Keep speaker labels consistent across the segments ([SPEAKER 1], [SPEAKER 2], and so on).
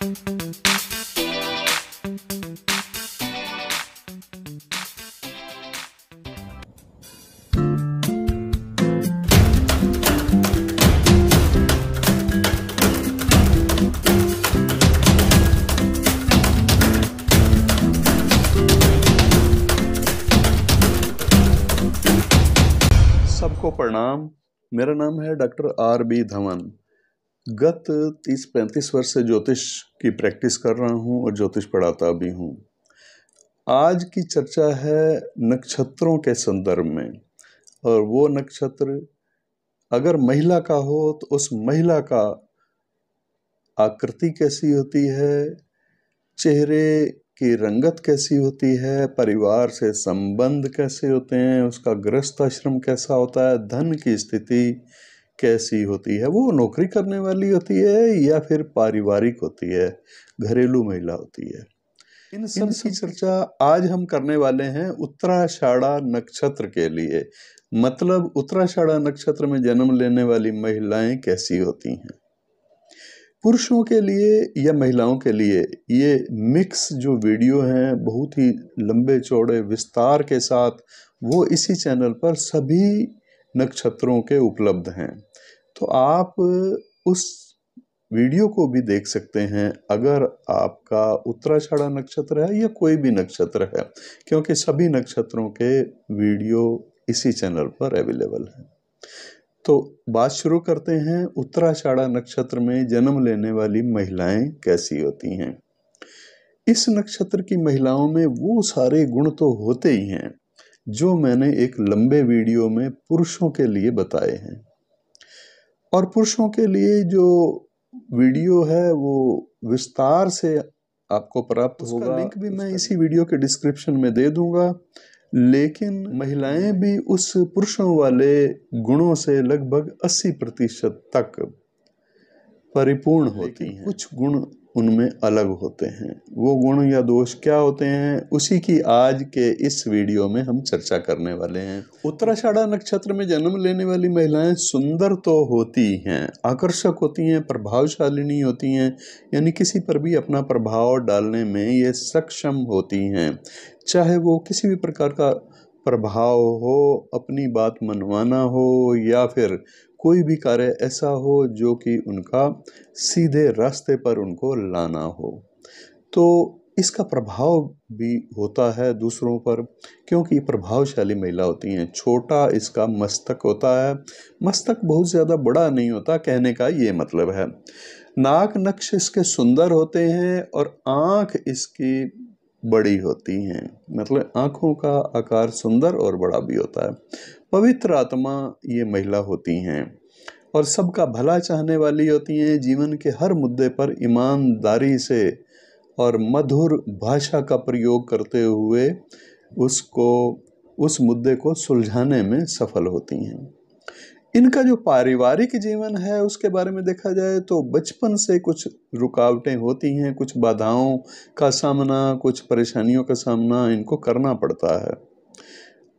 [SPEAKER 1] सबको प्रणाम मेरा नाम है डॉक्टर आर बी धवन गत तीस पैंतीस वर्ष से ज्योतिष की प्रैक्टिस कर रहा हूँ और ज्योतिष पढ़ाता भी हूँ आज की चर्चा है नक्षत्रों के संदर्भ में और वो नक्षत्र अगर महिला का हो तो उस महिला का आकृति कैसी होती है चेहरे की रंगत कैसी होती है परिवार से संबंध कैसे होते हैं उसका गृहस्थ आश्रम कैसा होता है धन की स्थिति कैसी होती है वो नौकरी करने वाली होती है या फिर पारिवारिक होती है घरेलू महिला होती है इन सब की चर्चा आज हम करने वाले हैं उत्तराषाढ़ा नक्षत्र के लिए मतलब उत्तराषाढ़ा नक्षत्र में जन्म लेने वाली महिलाएं कैसी होती हैं पुरुषों के लिए या महिलाओं के लिए ये मिक्स जो वीडियो हैं बहुत ही लंबे चौड़े विस्तार के साथ वो इसी चैनल पर सभी नक्षत्रों के उपलब्ध हैं तो आप उस वीडियो को भी देख सकते हैं अगर आपका उत्तराछाड़ा नक्षत्र है या कोई भी नक्षत्र है क्योंकि सभी नक्षत्रों के वीडियो इसी चैनल पर अवेलेबल है तो बात शुरू करते हैं उत्तराषाढ़ा नक्षत्र में जन्म लेने वाली महिलाएं कैसी होती हैं इस नक्षत्र की महिलाओं में वो सारे गुण तो होते ही हैं जो मैंने एक लंबे वीडियो में पुरुषों के लिए बताए हैं और पुरुषों के लिए जो वीडियो है वो विस्तार से आपको प्राप्त होगा लिंक भी मैं इसी वीडियो के डिस्क्रिप्शन में दे दूंगा लेकिन महिलाएं भी उस पुरुषों वाले गुणों से लगभग 80 प्रतिशत तक परिपूर्ण होती हैं कुछ गुण उनमें अलग होते हैं वो गुण या दोष क्या होते हैं उसी की आज के इस वीडियो में हम चर्चा करने वाले हैं उत्तराषाढ़ा नक्षत्र में जन्म लेने वाली महिलाएं सुंदर तो होती हैं आकर्षक होती हैं प्रभावशालिनी होती हैं यानी किसी पर भी अपना प्रभाव डालने में ये सक्षम होती हैं चाहे वो किसी भी प्रकार का प्रभाव हो अपनी बात मनवाना हो या फिर कोई भी कार्य ऐसा हो जो कि उनका सीधे रास्ते पर उनको लाना हो तो इसका प्रभाव भी होता है दूसरों पर क्योंकि प्रभावशाली महिला होती हैं छोटा इसका मस्तक होता है मस्तक बहुत ज़्यादा बड़ा नहीं होता कहने का ये मतलब है नाक नक्श इसके सुंदर होते हैं और आँख इसकी बड़ी होती हैं मतलब आँखों का आकार सुंदर और बड़ा भी होता है पवित्र आत्मा ये महिला होती हैं और सबका भला चाहने वाली होती हैं जीवन के हर मुद्दे पर ईमानदारी से और मधुर भाषा का प्रयोग करते हुए उसको उस मुद्दे को सुलझाने में सफल होती हैं इनका जो पारिवारिक जीवन है उसके बारे में देखा जाए तो बचपन से कुछ रुकावटें होती हैं कुछ बाधाओं का सामना कुछ परेशानियों का सामना इनको करना पड़ता है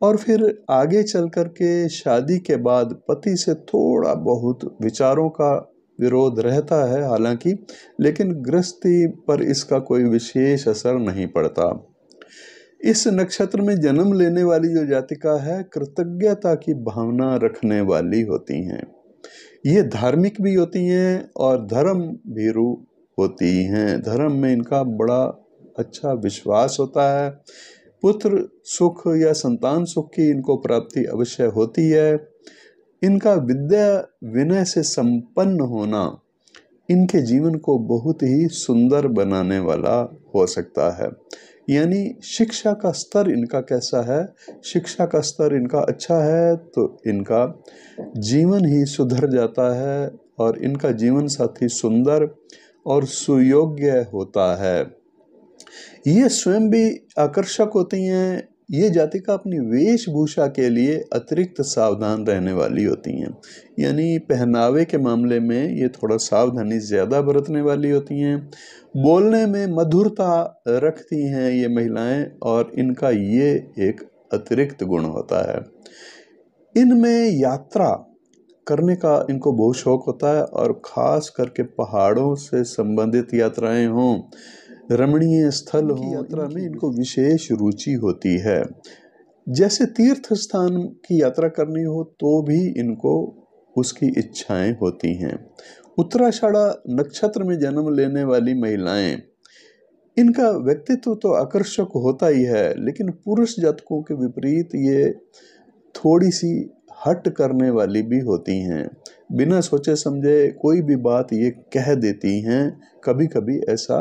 [SPEAKER 1] और फिर आगे चल कर के शादी के बाद पति से थोड़ा बहुत विचारों का विरोध रहता है हालांकि लेकिन गृहस्थी पर इसका कोई विशेष असर नहीं पड़ता इस नक्षत्र में जन्म लेने वाली जो जातिका है कृतज्ञता की भावना रखने वाली होती हैं ये धार्मिक भी होती हैं और धर्म भीरू होती हैं धर्म में इनका बड़ा अच्छा विश्वास होता है पुत्र सुख या संतान सुख की इनको प्राप्ति अवश्य होती है इनका विद्या विनय से संपन्न होना इनके जीवन को बहुत ही सुंदर बनाने वाला हो सकता है यानी शिक्षा का स्तर इनका कैसा है शिक्षा का स्तर इनका अच्छा है तो इनका जीवन ही सुधर जाता है और इनका जीवन साथी सुंदर और सुयोग्य होता है ये स्वयं भी आकर्षक होती हैं ये जातिका अपनी वेशभूषा के लिए अतिरिक्त सावधान रहने वाली होती हैं यानी पहनावे के मामले में ये थोड़ा सावधानी ज़्यादा बरतने वाली होती हैं बोलने में मधुरता रखती हैं ये महिलाएं और इनका ये एक अतिरिक्त गुण होता है इनमें यात्रा करने का इनको बहुत शौक़ होता है और ख़ास करके पहाड़ों से संबंधित यात्राएं हों रमणीय स्थल हो यात्रा में इनको विशेष रुचि होती है जैसे तीर्थ स्थान की यात्रा करनी हो तो भी इनको उसकी इच्छाएं होती हैं उत्तराषाढ़ा नक्षत्र में जन्म लेने वाली महिलाएं इनका व्यक्तित्व तो आकर्षक होता ही है लेकिन पुरुष जातकों के विपरीत ये थोड़ी सी हट करने वाली भी होती हैं बिना सोचे समझे कोई भी बात ये कह देती हैं कभी कभी ऐसा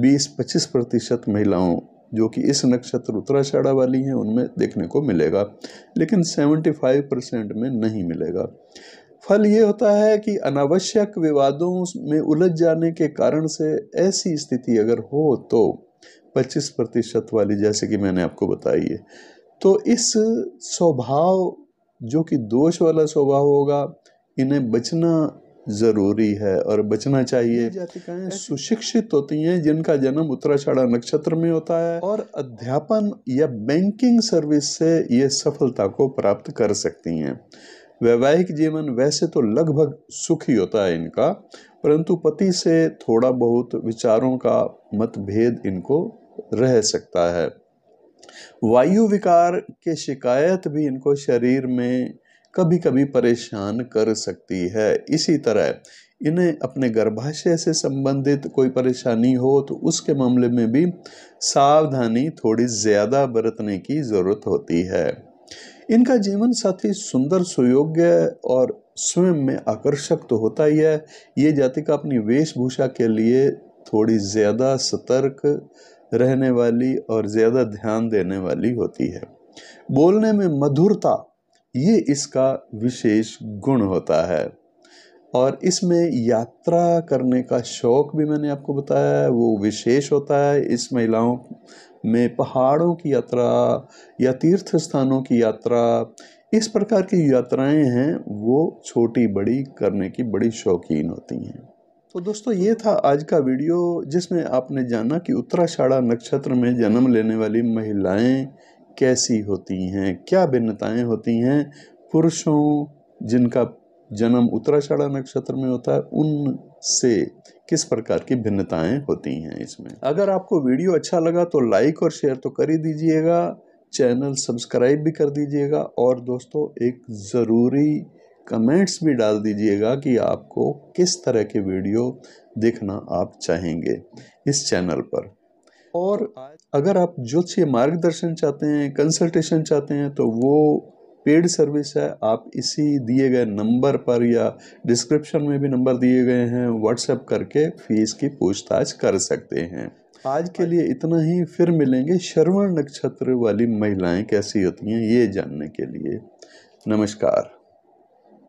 [SPEAKER 1] 20-25 प्रतिशत महिलाओं जो कि इस नक्षत्र उत्तराषाढ़ा वाली हैं उनमें देखने को मिलेगा लेकिन 75 परसेंट में नहीं मिलेगा फल ये होता है कि अनावश्यक विवादों में उलझ जाने के कारण से ऐसी स्थिति अगर हो तो 25 प्रतिशत वाली जैसे कि मैंने आपको बताई है तो इस स्वभाव जो कि दोष वाला स्वभाव होगा इन्हें बचना ज़रूरी है और बचना चाहिए सुशिक्षित होती हैं जिनका जन्म उत्तराषाढ़ा नक्षत्र में होता है और अध्यापन या बैंकिंग सर्विस से ये सफलता को प्राप्त कर सकती हैं वैवाहिक जीवन वैसे तो लगभग सुखी होता है इनका परंतु पति से थोड़ा बहुत विचारों का मतभेद इनको रह सकता है वायु विकार के शिकायत भी इनको शरीर में कभी कभी परेशान कर सकती है इसी तरह इन्हें अपने गर्भाशय से संबंधित कोई परेशानी हो तो उसके मामले में भी सावधानी थोड़ी ज़्यादा बरतने की ज़रूरत होती है इनका जीवन साथी सुंदर सुयोग्य और स्वयं में आकर्षक तो होता ही है ये जातिका अपनी वेशभूषा के लिए थोड़ी ज़्यादा सतर्क रहने वाली और ज़्यादा ध्यान देने वाली होती है बोलने में मधुरता ये इसका विशेष गुण होता है और इसमें यात्रा करने का शौक़ भी मैंने आपको बताया है वो विशेष होता है इस महिलाओं में पहाड़ों की यात्रा या तीर्थ स्थानों की यात्रा इस प्रकार की यात्राएं हैं वो छोटी बड़ी करने की बड़ी शौकीन होती हैं तो दोस्तों ये था आज का वीडियो जिसमें आपने जाना कि उत्तराषाढ़ा नक्षत्र में जन्म लेने वाली महिलाएं कैसी होती हैं क्या भिन्नताएं होती हैं पुरुषों जिनका जन्म उत्तराषाढ़ा नक्षत्र में होता है उनसे किस प्रकार की भिन्नताएं होती हैं इसमें अगर आपको वीडियो अच्छा लगा तो लाइक और शेयर तो कर ही दीजिएगा चैनल सब्सक्राइब भी कर दीजिएगा और दोस्तों एक ज़रूरी कमेंट्स भी डाल दीजिएगा कि आपको किस तरह के वीडियो देखना आप चाहेंगे इस चैनल पर और अगर आप ज्योतिषीय मार्गदर्शन चाहते हैं कंसल्टेशन चाहते हैं तो वो पेड सर्विस है आप इसी दिए गए नंबर पर या डिस्क्रिप्शन में भी नंबर दिए गए हैं व्हाट्सएप करके फीस की पूछताछ कर सकते हैं आज के लिए इतना ही फिर मिलेंगे श्रवण नक्षत्र वाली महिलाएं कैसी होती हैं ये जानने के लिए नमस्कार